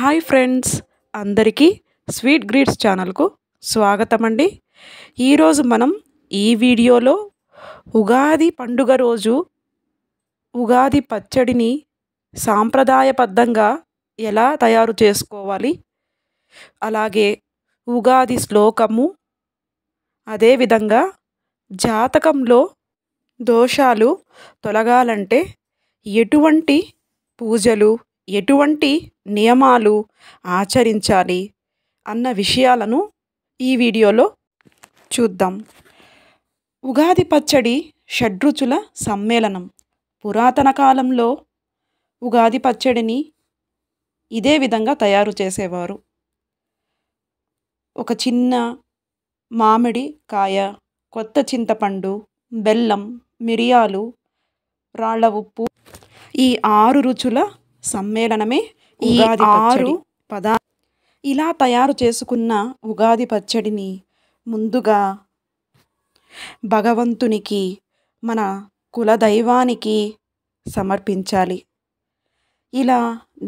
hi friends అందరికీ sweet greeds ఛానల్కు స్వాగతం అండి ఈరోజు మనం ఈ వీడియోలో ఉగాది పండుగ రోజు ఉగాది పచ్చడిని సాంప్రదాయబద్ధంగా ఎలా తయారు చేసుకోవాలి అలాగే ఉగాది శ్లోకము అదేవిధంగా జాతకంలో దోషాలు తొలగాలంటే ఎటువంటి పూజలు ఎటువంటి నియమాలు ఆచరించాలి అన్న విషయాలను ఈ వీడియోలో చూద్దాం ఉగాది పచ్చడి షడ్రుచుల సమ్మేళనం పురాతన కాలంలో ఉగాది పచ్చడిని ఇదే విధంగా తయారు చేసేవారు ఒక చిన్న మామిడి కాయ కొత్త చింతపండు బెల్లం మిరియాలు రాళ్ళ ఉప్పు ఈ ఆరు రుచుల సమ్మేళనమే ఈ ఆరు పదా ఇలా తయారు చేసుకున్న ఉగాది పచ్చడిని ముందుగా భగవంతునికి మన కులదైవానికి సమర్పించాలి ఇలా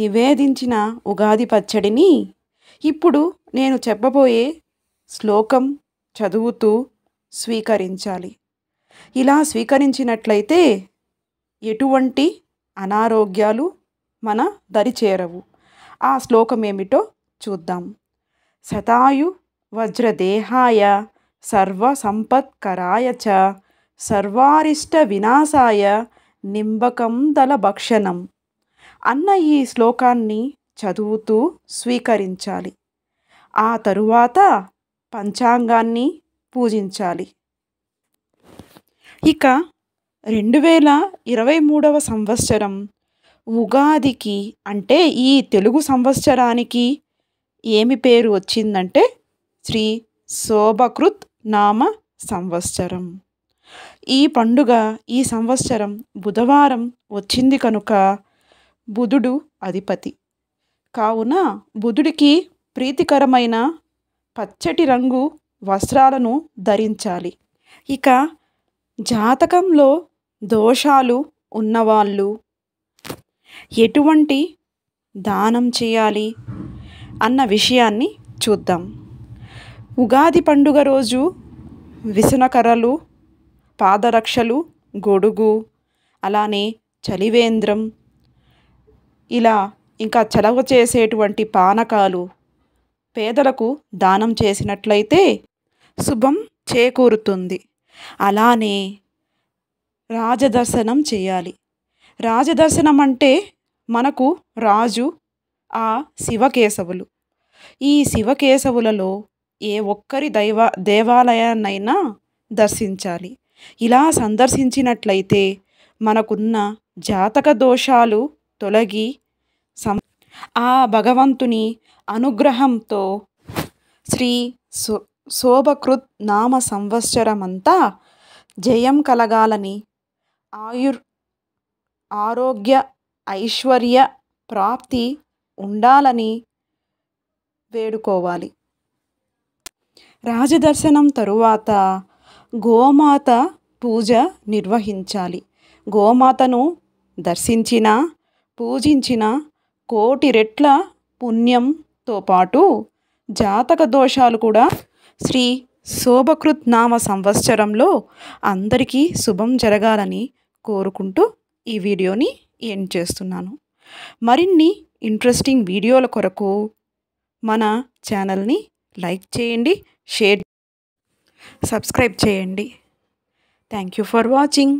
నివేదించిన ఉగాది పచ్చడిని ఇప్పుడు నేను చెప్పబోయే శ్లోకం చదువుతూ స్వీకరించాలి ఇలా స్వీకరించినట్లయితే ఎటువంటి అనారోగ్యాలు మన దరి చేరవు ఆ శ్లోకం ఏమిటో చూద్దాం శతాయు వజ్రదేహాయ సర్వసంపత్కరాయ చ సర్వారిష్ట వినాశాయ నింబకం దల భక్షణం అన్న ఈ శ్లోకాన్ని చదువుతూ స్వీకరించాలి ఆ తరువాత పంచాంగాన్ని పూజించాలి ఇక రెండు వేల ఇరవై మూడవ సంవత్సరం ఉగాదికి అంటే ఈ తెలుగు సంవత్సరానికి ఏమి పేరు వచ్చిందంటే శ్రీ శోభకృత్ నామ సంవత్సరం ఈ పండుగ ఈ సంవత్సరం బుధవారం వచ్చింది కనుక బుధుడు అధిపతి కావున బుధుడికి ప్రీతికరమైన పచ్చటి రంగు వస్త్రాలను ధరించాలి ఇక జాతకంలో దోషాలు ఉన్నవాళ్ళు ఎటువంటి దానం చేయాలి అన్న విషయాన్ని చూద్దాం ఉగాది పండుగ రోజు విసనకర్రలు పాదరక్షలు గొడుగు అలానే చలివేంద్రం ఇలా ఇంకా చలవ చేసేటువంటి పానకాలు పేదలకు దానం చేసినట్లయితే శుభం చేకూరుతుంది అలానే రాజదర్శనం చేయాలి రాజదర్శనం అంటే మనకు రాజు ఆ శివకేశవులు ఈ శివకేశవులలో ఏ ఒక్కరి దైవ దేవాలయాన్నైనా దర్శించాలి ఇలా సందర్శించినట్లయితే మనకున్న జాతక దోషాలు తొలగి సం ఆ భగవంతుని అనుగ్రహంతో శ్రీ సో శోభకృత్ నామ సంవత్సరమంతా జయం కలగాలని ఆయుర్ ఆరోగ్య ఐశ్వర్య ప్రాప్తి ఉండాలని వేడుకోవాలి రాజదర్శనం తరువాత గోమాత పూజ నిర్వహించాలి గోమాతను దర్శించిన పూజించిన కోటి రెట్ల పుణ్యంతో పాటు జాతక దోషాలు కూడా శ్రీ శోభకృత్ నామ సంవత్సరంలో అందరికీ శుభం జరగాలని కోరుకుంటూ ఈ వీడియోని ఎండ్ చేస్తున్నాను మరిన్ని ఇంట్రెస్టింగ్ వీడియోల కొరకు మన ఛానల్ని లైక్ చేయండి షేర్ సబ్స్క్రైబ్ చేయండి థ్యాంక్ యూ ఫర్ వాచింగ్